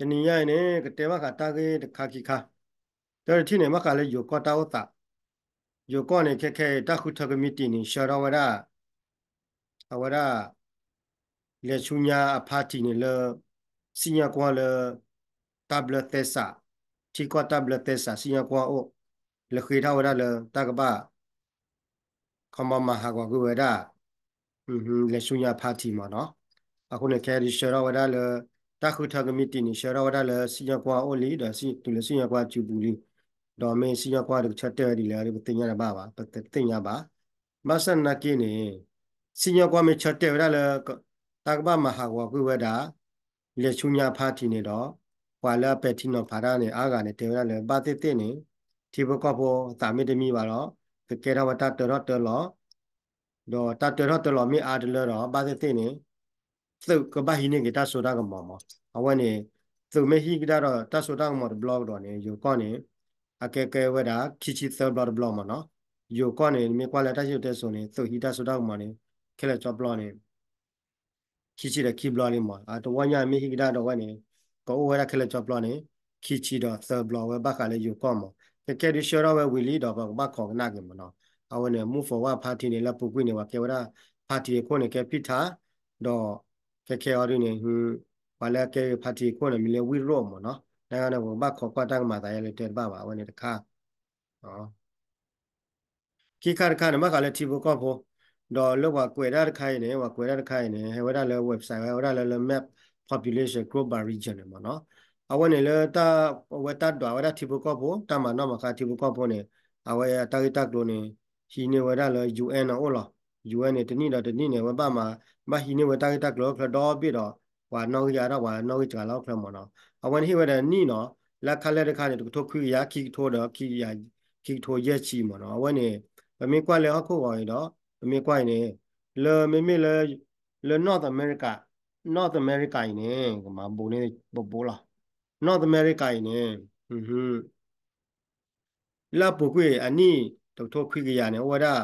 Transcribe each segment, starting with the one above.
ယနိယနေကတေမခတာကေခါခိခာတော်တိနေမခလေယောကတာဝတာယောကနေခက်ခဲတခုထကမိတိနေရှရဝရအဝရလေချုညာအဖာတိနေလစိညာကွာလတဘလသက်စာတိကတဘလသက်စာစိညာကွာအိုလခေထဝရလတကပခမမဟာကွာကွေရဟွန်းလေချုညာဖာတိမနော်အခုနေခဲဒီရှရဝရလတခုထကမိတိနိရှရဝဒလစီယကွာအိုလီဒါစီတူလစီယကွာကျူပူလီဒေါ်မင်းစီယကွာတို့ချက်တဲ့ဒီလာလေးတင်ရတာပါပါတင်ရပါမဆန်နကိနေစီယကွာမချက်တဲ့ရလတကဘမဟာဝကွေဝဒလေချုညာဖာတီနေတော့ဝါလာပက်တီနောဖာရနေအာဂါနေတေရလပါတိတိနေဒီဘကဘောတာမီတမီပါတော့ကေရဝတတရတလောဒေါ်တတရတလောမိအာဒလရောပါတိတိနေသုကဘာဟိနေကတဆိုတာကမောမအဝနေသုမေဟိကတတော့တဆိုတာကမောဘလော့တော့နေယူကောနေအကဲကဲဝဒါခီချီသဘလော့ဘလော့မနော်ယူကောနေမြေကွာလက်တရှိတဲ့ဆိုနေသုဟိတဆိုတာကမောနေခဲလက်ချောဘလော့နေခီချီတဲ့ခီဘလော့လေးမောအတဝညာမေဟိကတတော့ဝနေကောဝဒါခဲလက်ချောဘလော့နေခီချီတော့သဘလော့ဝဘခါလေးယူကောမောကဲကဲဒီရှောတော့ဝဝီလီတော့ဘခေါကနာကေမနော်အဝနေ move forward party နေလက်ပုကွေးနေဝကေဝဒါ party ကိုနေကဲဖိထားတော့ keke ori ne hu wala ke phati ko ne mile wi ro mo no na ga na wo ba kho pa tang ma da ya le te ba ba wa ne ta kha no ki kar kha ne ma ka le ti bo ko bo do lo wa kwe da kha ne wa kwe da kha ne he wa da le website wa da le le map population group by region mo no အဝနဲ့လေတာဝတ်တတော်ဝရတိဘကဘောတမနောမခတိဘကဘောနဲ့အဝရတရတကလို့နေရှင်နေဝရလေ UN အော်လား UN เนี่ยตะนี่ดอตะนี่เนี่ยมาป้ามามาหีเนี่ยเวตากตักโลคลอดอปิดอว่านอกยาดอว่านอกจาลอคลอมอเนาะเอาวันที่เวดนี่เนาะละคาเลตะคาเนี่ยตะทุกคุยยาคิกโทดอคิยาคิกโทเยชีมอเนาะวันนี้บะมีกว่าเลยฮอกโกอยดอบะมีกว่าเนี่ยเลเมเมเลเลนอร์ทอเมริกา North America เนี่ยมาโบเนี่ยโบล่ะ North America เนี่ยอือฮึละปุกุยอันนี้ตะทุกคุยยาเนี่ยว่าดา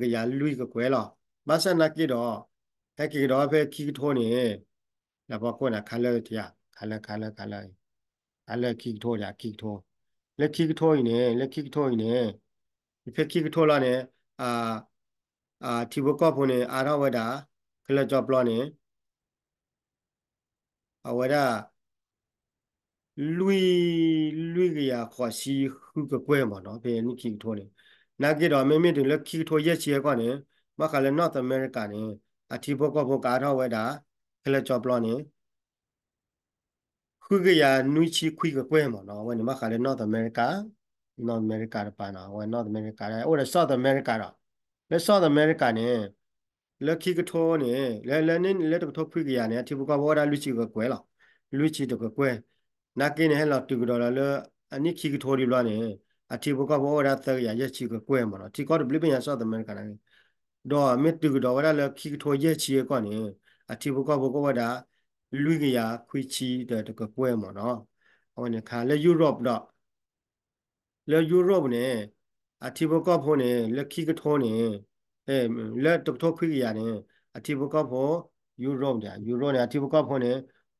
တကရလူကကွဲလောမဆနာကိတော့တကိတော့ဖဲခီထိုးနေလဘကွနာခလဲတရခလဲခလဲခလဲခလဲခီထိုးရခီထိုးလက်ခီထိုးနေလက်ခီထိုးနေဒီဖဲခီထိုးလာနေအာအာတီဘကောဖုန်နေအာရဝဒခလကြောပလောနေအဝဒလူလူကရခေါ်စီခုကွဲမှာနော်ဘယ်နည်းခီထိုးနေနာကိတော်မေမေတွင်လက်ခီထိုရက်ချီရကောနေမခါလဲ North America နေအထီဘောကဘောကာထောဝဲတာခလက်ချောပလောနေခုကရနူချီခွိကကွဲမော်နော်ဝဲနေမခါလဲ North America North America ပါနာဝဲ North America ရဲအော် South America တော့လက် South America နေလက်ခီကထောနေလဲလဲနေလက်တထောခွိကရနေအထီဘောကဘောတာလူချီကကွဲလောက်လူချီတကကွဲနာကိနေဟဲလောက်တူကတော်လာလဲအနိခီကထောဒီလောနေ ati boka bo ra ta ya ya chi ko kwe ma ro ti ko blip ya sa da men kana ni do me tu do ra la ki tho ye chi ko ni ati boka bo ko da lu ge ya khui chi de de ko kwe ma ro aw ni kha le europe do le europe ne ati boka pho ne le ki ko tho ne e le tok tho khui ya ne ati boka pho europe ya europe ne ati boka pho ne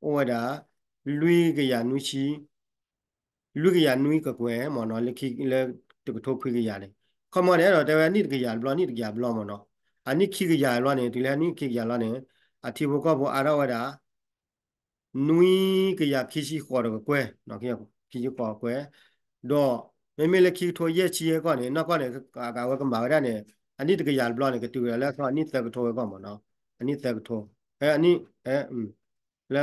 o da lu ge ya nu chi လူကရနွိကကွယ်မော်နော်လိခိလေတကထိုဖိကရလေခမနေတော့တဝနိတကရဘလနိတကရဘလမော်နော်အနိခိကရလောနေဒီလနိခိကရလောနေအတိဘောကဘောအာရဝဒနွိကရခိရှိခေါ်တော့ကွယ်နော်ခိရခိရှိခေါ်ကွယ်တော့မေမေလခိထိုရဲ့ချီရဲ့ကနေနောက်ကနေကာကဝကမာရနဲ့အနိတကရဘလနဲ့ကတူရလဲဆိုအနိတကထိုကောမော်နော်အနိတကထိုအဲအနိအဲလဲ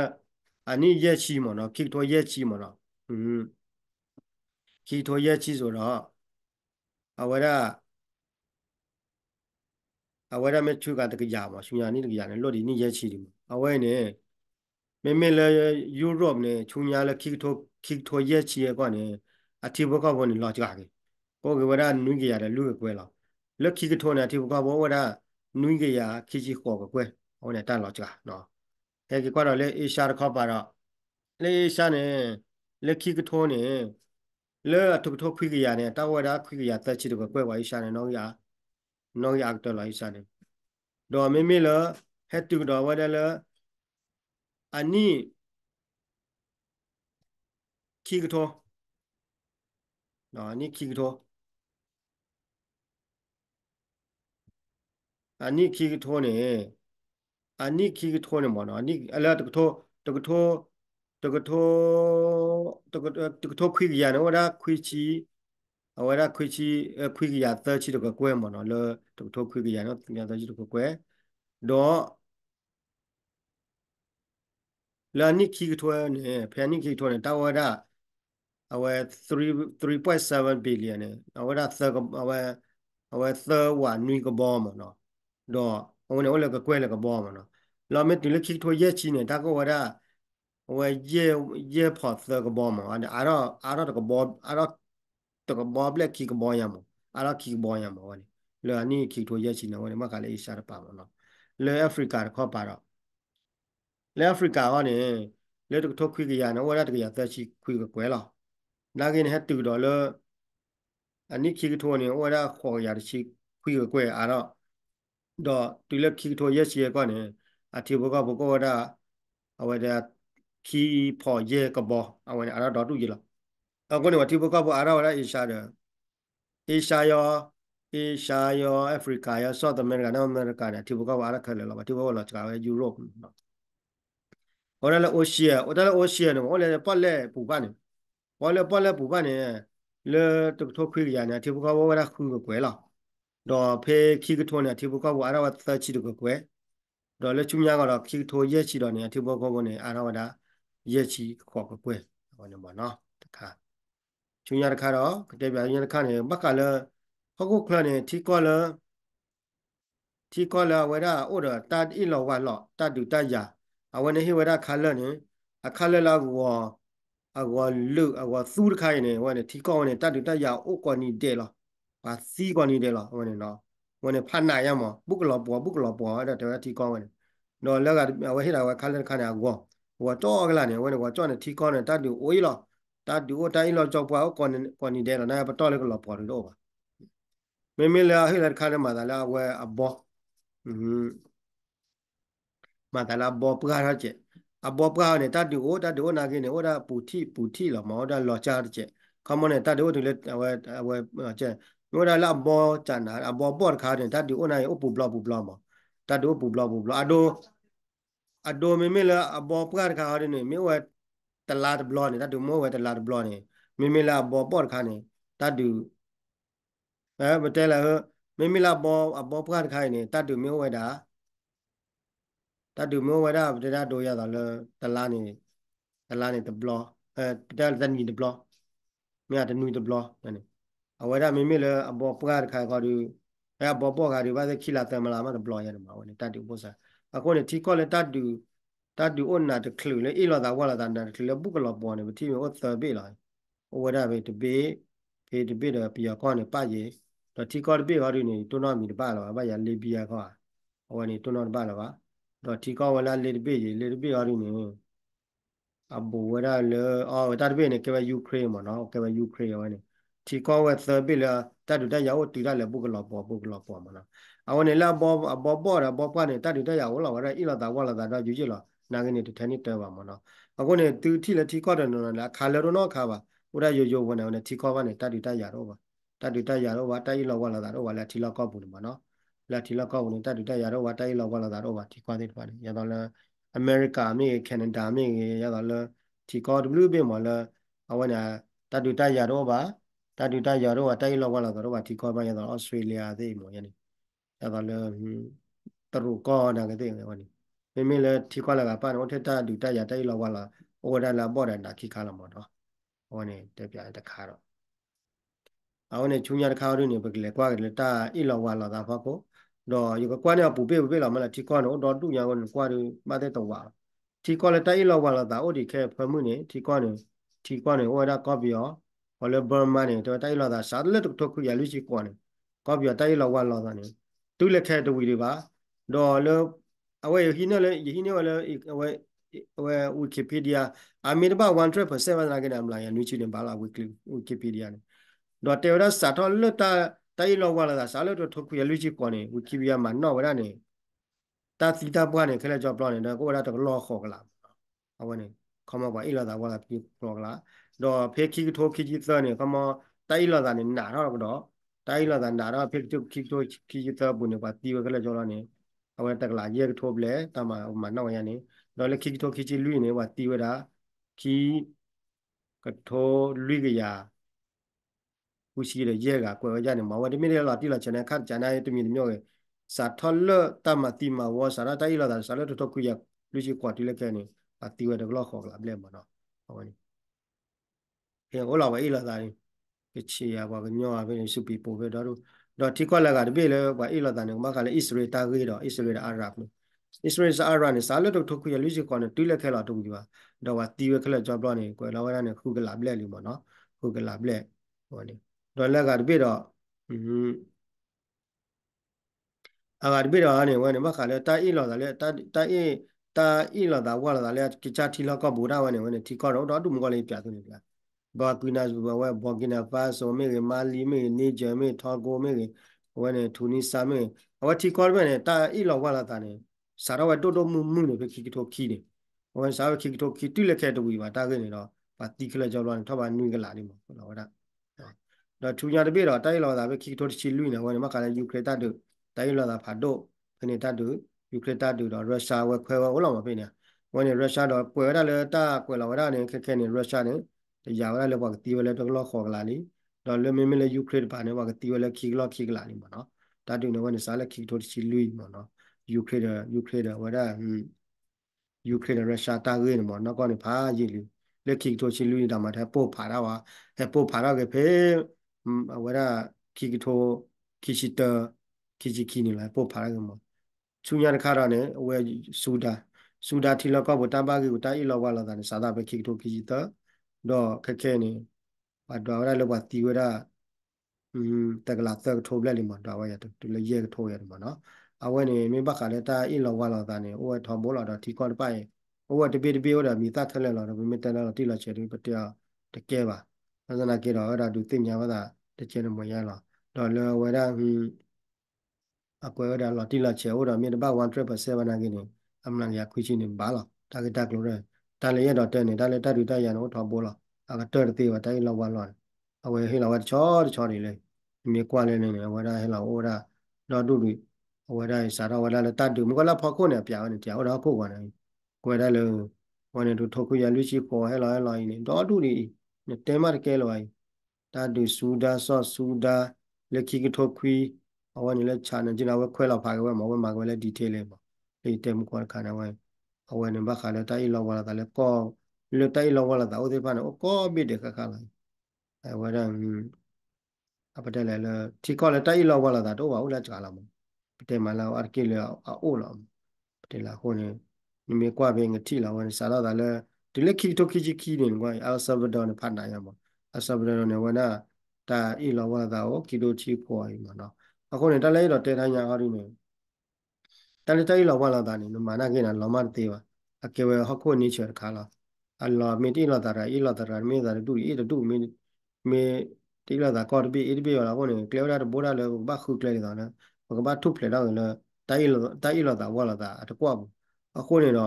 အနိရဲ့ချီမော်နော်ခိထိုရဲ့ချီမော်နော်ဟွန်း起头也起手了哈。啊，我这啊，我这没去干这个家嘛，去年你这个家呢，落地你也起的嘛。啊，我呢，妹妹来 Europe 呢，去年来起头起头也起的关呢，啊，提不高不呢老家的，我给我这女个家的六个乖了，那起个头呢提不高不我这女个家起起好个乖，我呢当老家喏。哎，给关了来一下的靠把了，来一下呢，来起个头呢。လဲအထုပထုခွိကရနဲ့တဝရခွိကရတက်ချစ်တော့ပွဲဝါရရှာနေနောင်ရနောင်ရတော့လာရှာနေတော့မိမိလဟက်တူတော့ဝဒလအနိခီကထောနော်အနိခီကထောအနိခီကထောနေအနိခီကထောနေမနော်အနိအလတ်ကထောတကထောတကထောတကတကထောခွေကရနဝရခွေချီအဝရခွေချီခွေကရသချီတကကွဲမနော်လတကထောခွေကရနသမြသချီတကကွဲတော့လာနိခိကထောနဲ့ဖျာနိခိထောနဲ့တဝရအဝ3 3.7 billion နဲ့အဝရသကအဝအဝသဝနွီကဘောမနော်တော့အဝနဲ့အဝလကကွဲလကဘောမနော်လာမေတူလက်ခိထောရဲ့ချီနဲ့တကဝရဝဲရေရေဖော်သကဘောမအဲ့အာရအာရတကဘောအာရတကဘောဘလက်ခိကဘောယမအာရခိကဘောယမဝဲလောနီခိထိုရချီနဝဲမကလေးရှာရပါမနော်လေအဖရိကခေါ်ပါတော့လေအဖရိကကနေလေတကထုတ်ခွေကရနဝဲတကရသက်ရှိခွေကကွဲလာနာကင်းဟက်တူတော်လောအနိခိကထိုနေဝဲခေါ်ရတရှိခွေကကွဲအာရတော့တူလက်ခိထိုရချီကကနေအထေဘောကဘောကဝဒအဝဒခီဖော်ရေကဘောအဝင်အရာတော်တူရလားအခုနေဝတိဘကဘောအရာဝရအေရှာတယ်အေရှာယောအေရှာယောအဖရိကယောဆော့သ်အမေရိကန်နော်အမေရိကန်တိဘကဘောအရာခဲလောပါတိဘကလောချကာယူရိုပနော်ဟောရလအိုရှီယာအိုတလအိုရှီယာနော်ဟောလေပတ်လက်ပူပနေဟောလေပတ်လက်ပူပနေလေတုတ်ထုတ်ခွေရနေတိဘကဘောဝရခုကွယ်လောတော့ဖေခီကထုံးနေတိဘကဘောအရာဝသချီတကွယ်တော့လေချုံညာကတော့ခီထိုးရဲ့ချီတော့နေတိဘကဘောနေအရာဝဒါရက်ချီခေါ်ကပွဲဟောနေပါနော်တခါชุญญาตะคะတော့ကတဲ့ပြာชุญญาตะคะနေဘက်ကလည်းဟောကုခလနေတီကောလည်းတီကောလည်းဝရအိုဒတာတိလောဝါလောတတုတယအဝနေဟိဝရခါလနေအခါလလာဝောအဝလုအဝသုတခိုင်နေဝနေတီကောနေတတုတယအိုကောနီတဲ့လောပါစီကောနီတဲ့လောဝနေနော်ဝနေဖနာယမပုကလောပေါ်ပုကလောပေါ်အဲ့ဒါတဝတီကောဝနေနော်လက်ကဝဟိတာဝခါလခါနေအဝောဟိုတော့ကလာနေဝင်ကွာကြောနေတီကောနေတတ်တူအိုးလောတတ်တူတိုင်းလောကြောက်ပွားကောနေကောနေတယ်နာပတော့လည်းကလောပေါ်လို့ပါမေမေလာဟိလက်ခါနေမှာလာဝဲအဘောอืมမှာလာဘောပကားရချက်အဘောပကားနေတတ်တူကိုတတ်တူနာကင်းနေဟိုဒါပူတိပူတိလောမောဒါလောချာချက်ခမနေတတ်တူတူလေဝဲဝဲချက်မျိုးဒါလာဘောချန်တာအဘောပေါ်ခါနေတတ်တူအိုနိုင်အိုပူဘလော့ပူဘလော့မောတတ်တူပူဘလော့ပူဘလော့အဒိုအဒိုမေမေလာအဘောပကခါရနေမေဝတလာတဘလောနေတတ်တူမောဝတလာတဘလောနေမေမေလာဘောပော့ခါနေတတ်တူအဲမတဲလာဟမေမေလာဘောအဘောပကခါနေတတ်တူမေဝတာတတ်တူမေဝတာပတာတို့ရတာလတလာနေတလာနေတဘလောအဲပတာဇန်ကြီးတဘလောမေတနူတဘလောနေအဝရမေမေလာအဘောပကခါခေါ်ဒီအဲဘောပော့ခါဒီဘာသခိလာတမလာမတဘလောရတယ်မှာဝင်တတ်တူပုစာအခုနေတီကောလေတတူတတူအနာတကလူလေအီလာတာဝလာတာနာတကလူပုကလောပေါ်နေမတိမေဩသဘေလာဩဝဒဘေတဘေဖေတဘေတော့ပြကောနေပတ်ရေတော့တီကောတဘေဘာရီနေတွနောမီတပါလောဘာရလေပြကောဟောနေတွနောတပါလောပါတော့တီကောဝလာလေတဘေရေလေတဘေဘာရီနေအဘူဝရလေအော်တဘေနေကေဝယူကရိန်းမနော်ကေဝယူကရိန်းဝနေတီကောဝသဘေလာတတုတ္တယဝတိရလေပုဂ္ဂလောပေါ်ပုဂ္ဂလောပေါ်မနာအဝနေလပေါ်ပေါ်ပေါ်တာပေါ်ပါနေတတုတ္တယဝလောရဣလတာဝလတာတော့ယူကြလောနာကနေတထနေတဲပါမနာအခုနေသူထိလက်ထိခော့တယ်နော်လားခါလေတော့နော်ခါပါဥရယိုယိုဝင်တယ်နဲ့ထိခော့ပါနေတတုတ္တယရောပါတတုတ္တယရောပါတိုက်လောဝလတာရောပါလက်ထိလောက်ကောက်ဘူးမနော်လက်ထိလောက်ကောက်ဘူးတတုတ္တယရောပါတိုက်လောက်ဝလတာရောပါထိခွာသေးတယ်ပါရတော့လားအမေရိကမြေကနေဒါမြေရတော့လားထိခော့ WB မလားအဝနေတတုတ္တယရောပါတတူတရောတော့တိုက်လောက်လာတော့ဘာဒီခေါ်ပါရတော့ဩစတြေးလျသိမော်ယနေ့ဒါပါလဲတရူကောနာကသိငယ်ဝနီမိမိလဲဒီခေါ်လာကပါတော့ထက်တတူတရတိုက်လောက်လာဩဝဒလာပေါ်တယ်နာခိခါလာမော်တော့ဟောနေတက်ပြတခါတော့အောင်းနေချုံညာတခါတို့နေပကလေကွာကလေတာအိလောက်လာတာဖကောတော့ယူကွာနေပူပေပူပေလာမလားဒီခေါ်တော့တော့တူညာကောကွာတို့မတဲ့တော့ပါဒီခေါ်လဲတိုက်လောက်လာတာဩဒီခဲဖမှုနေဒီခေါ်နေဒီခေါ်နေဩဒါကောပြီးရော le burma ni to tai lo da sa le to khu ya lu chi ko ni ko bi tai lo wa lo da ni tu le khe to wi de ba do lo awe hi ne le hi ne wa le awe awe wikipedia a mi ba 100% na ga na mla ya nu chi ni ba la wikipedia ni do te ra sa to le ta tai lo wa lo da sa le to to khu ya lu chi ko ni wikipedia ma no wa ni ta ti ta bwa ni khe le jo blo ni da ko wa da to lo kho ka la awe ni ခမပါအိလာတာဝါလာပြပလောကလာတော့ဖေခိထိုခိจิตာနေကမတိုင်လာတာနေနာတော့တော့တိုင်လာတာနာတော့ဖေခိထိုခိထိုခိจิตာဘုန်ပါတီဝကလည်းကြောလာနေအဝဲတက်လာရေထိုးပလဲတမဟိုမှာနောက်ရနေတော့လေခိထိုခိจิလူနေဝတီဝတာခီကထိုလူကရခုရှိတဲ့ရေကကွယ်ဝကြနေမှာဝတမီလာတိလာချန်ခတ်ချန်နိုင်တမီမျိုးရဲ့စာထောလတမတိမဝစာရတိုင်လာတာစာလတတခုရလူရှိကွာတိလက်ကနေအတီဝဲတကလောက်ခေါ်လာပြလဲမနော်ဟောနီပြန်ဟောလာပဲအိလာတာရင်ကချေရပါကညောအပဲစုပြီးပို့ပဲတော့တော့တိခွက်လက်ကတပြည့်လဲကွာအိလာတာနေကမကလည်းဣစရေတာကြီးတော့ဣစရေအာရပ်လို့ဣစရေအာရပ်နေစာလတ်တော့ထုတ်ခွေလူစီကောနေတူးလက်ခဲလာတုံးကြီးပါတော့ကတီဝဲခလက်ကြောက်တော့နေကွယ်လာဝဲနေခုကလာပလက်လို့ပေါ့နော်ခုကလာပလက်ဟိုနေတော့လက်ကတပြည့်တော့ဟွန်းအာရဘီရာနေဝင်မခါလဲတာအီလော်တာလဲတာတာအီတာအီလော်တာဝါလာတာလဲကချာတီလောက်ကဘူရာဝင်ဝင်တီကောတော့တော့တူမကလေးပြသွင်းနေပြဘောကိနာဇူဘဝဲဘောကိနာပါဆိုမေမာလီမေနေဂျမေထောကိုမေဝဲနေထူနီစာမေအဝတီကောဘဲနေတာအီလောဝလာတာနေစာရဝတိုတိုမှုမှုနေပဲခီကီထိုခီနေဝဲစာရခီကီထိုခီတိလက်ခဲတူပါတာကနေတော့ပါတိခလက်ကြောက်လာနေထပ်ပါနွင်ကလာနေမှာဟုတ်လားဟုတ်တာတော့ထူညာတပိတော့တိုက်လောတာပဲခီကီထိုတချီလူနေဝဲနေမကလည်းယူကရိတတူတိုက်လောတာဖာတို့ခနေတတူယူကရိတတူတော့ရုရှားဝဲခွဲဝဲဟုတ်လားမဖြစ်နေဝဲနေရုရှားတော့ကွယ်ရတာလဲတာကွယ်လာဝဲတာနေခက်ခဲနေရုရှားနေ ya wala le wa ti wala to lo kho la ni do le me me le ukraine ba ne wa ti wala ki lo ki la ni ma no ta tu ne wa ne sa la ki to chi lui ma no ukraine ukraine wa da hmm ukraine russia ta ge ni ma no ko ni pha ji lu le ki to chi lui da ma ta po pha da wa he po pha da ge phe wa da ki to ki chi ta ki chi ki ni la po pha da ge ma chu nya ka ra ne we su da su da ti lo ko bo ta ba ge ko ta i lo wa la da ne sa da be ki to ki chi ta တော့ခက်ခဲနေပါတော်ရလောက်ပါတီဝရอืมတက်ကလာသက်ထိုးလက်လိမှာတော်ရတူလည်းရဲထိုးရတယ်မှာနော်အဝဲနေမိဘကလည်းတာအင်းလောဝါလောတာနေအိုဝဲထောင်ပိုးလာတော့ဒီကောတပိုင်အိုဝဲတပိတပိဟောတာမိသားထက်လက်လာတော့မိမတန်တော့တိလာချေတူပတရားတကယ်ပါသာသနာကေတော့အဲ့ဒါသူသိညာဘာသာတကယ်လို့မရလားတော့လောဝဲတာဟင်းအကွဲရတာလောတိလာချေဟောတာမိတပတ်137နာကိနေအမှန်လျာခွေးချင်းနေပါလားတာဂက်တာကလိုရဲတန်လေရတော့တက်နေဒါလေတက်တူတက်ရတော့ထောင်ပိုးလာအကတက်တေးဝတိုင်းလောက်ဝလောအဝဲဟိလာဝတချောတချောနေလေမြေကွာလေနေနေဝဒါဟိလာဝဒါတော့တူတူဝဒါစာရဝဒါလေတက်တူမကလာဖောက်ခုနေပြာနေတရားတော့ခုကနေကွယ်တယ်လို့ဝန်နေတူထောက်ခုရလူရှိပေါ်ဟဲလာဟဲလာနေတော့တူဒီတဲမတကဲလောင်တာတူဆူဒါဆော့ဆူဒါလက်ခိကထောက်ခွီအဝန်လေချာနေကျနာဝဲခွဲလောက်ဖာကဝဲမဝဲမှာကဝဲလေဒီသေးလေးပေါ့လေတဲမကွာခါနေဝဲအဝယ်နံပါတ်ခါလဲတိုက်လောက်ဝလာတာလဲကောလူတိုက်လောက်ဝလာတာဥဒိဖာနော်ကောပိတေခခလာအဲဝရံအပတက်လဲလဲတီကောလဲတိုက်လောက်ဝလာတာတော့ဘာဟုတ်လဲကြာလာမပတေမလာအာကိလဲအိုလောပတေလာခိုနေနိမေကွာဘေငတိလာဝန်စာလာတာလဲဒီလက်ခီတိုခီချီခီနေကွာအယ်ဆာဗာဒိုနဲ့ဖတ်နိုင်ရမှာအယ်ဆာဗာဒိုနဲ့ဝနာတာအီလောဝလာတာကိုကီလိုချီပေါ်အိမ်မှာနော်အခုနေတက်လဲတော့တဲထိုင်ညာဟောဒီနေ talitayi lo wala dani no mana gina lo mar tewa akewe hokko ni cher khala alla mi ti la dara i la dara mi dara du i du mi mi ti la da kor bi i bi la ko ni kleo da bo da le ba khu kle da na ba ba thu kle da na tai la tai la da wala da at kwa bu a ko ni no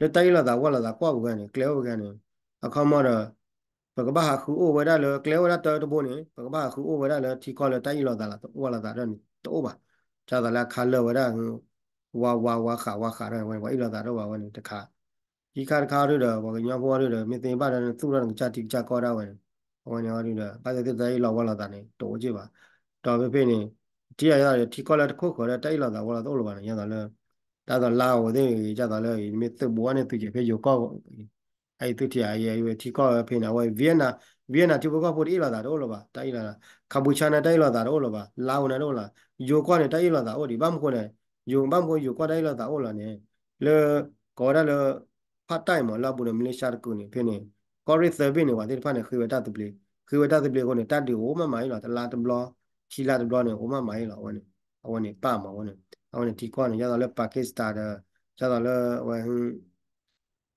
le tai la da wala da kwa bu ga ni kleo ga ni a kha ma da ba ba ha khu o wa da le kleo da ta bo ni ba ba ha khu o wa da le ti ko le tai la da la wala da da ni to ba cha da la kha le wa da ဝါဝါဝါခါဝါခါတော့ဝဲဝါအိလာတာတော့ဝါဝါနေတခါဒီခါတခါတို့တော့ဘာညောဘောတို့တော့မြင်တင်ပါတဲ့သူ့တော့ကြတိကြကောတာဝဲဘောညောတို့တော့ပါတဲ့တဲ့လောက်ဝါလာတာနေတော်ကြည့်ပါတော်ပြပြနေတိရရတယ်ဒီကောလာတစ်ခုခေါ်တဲ့တိုက်လာတာဝါလာတော့လို့ပါနေရတာလဲဒါတော့လာဝတဲ့ကြတာလဲဒီမြစ်သဘောနဲ့သူကြဖေယောကောအဲ့သူတိရရဲ့ဒီကောဖေနာဝဲဗီယက်နာဗီယက်နာဒီဘောကပိုတိလာတာတော့လို့ပါတိုက်လာတာကမ္ဘူချာနဲ့တိုက်လာတာတော့လို့ပါလာဝနဲ့တော့လာယောကောနဲ့တိုက်လာတာဟောဒီဘာမခွနဲ့ yung bang ko yu kwa dai la ta o la ne le ko da le pha tai mo la bu ne mi le sha ku ni phe ne ko ri se bi ni wa de pha ne khu wa ta tu ple khu wa ta tu ple ko ne ta di o ma mai la ta la ta blo chi la ta blo ne o ma mai la wa ne a wa ne pa ma wa ne a wa ne ti kwa ne ya da le pakistan da ya da le wa hu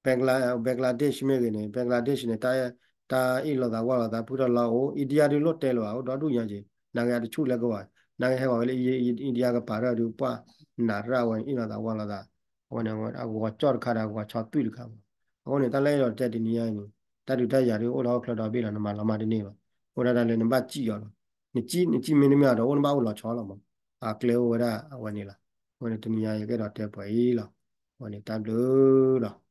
bangla bangladesh me ge ne bangladesh ne ta ya ta i lo da wa la da pu da la o india di lo te lo a o da du yan ji na ga tu le ko wa nang hewa le india ga para ru pa na ra wan ina da wala da wan wan a go chor kha da go cha tu lu kha ko ne ta lai ro tet ni ya ni ta du ta ya ri o la kla da bi la na ma la ma de ni ba o da da le namba ji yo lo ni ji ni ji min ni ma da o namba o la cha la ma a kle o ra wan ni la wan ni tu ni ya ye ga da te pa yi la wan ni ta lu la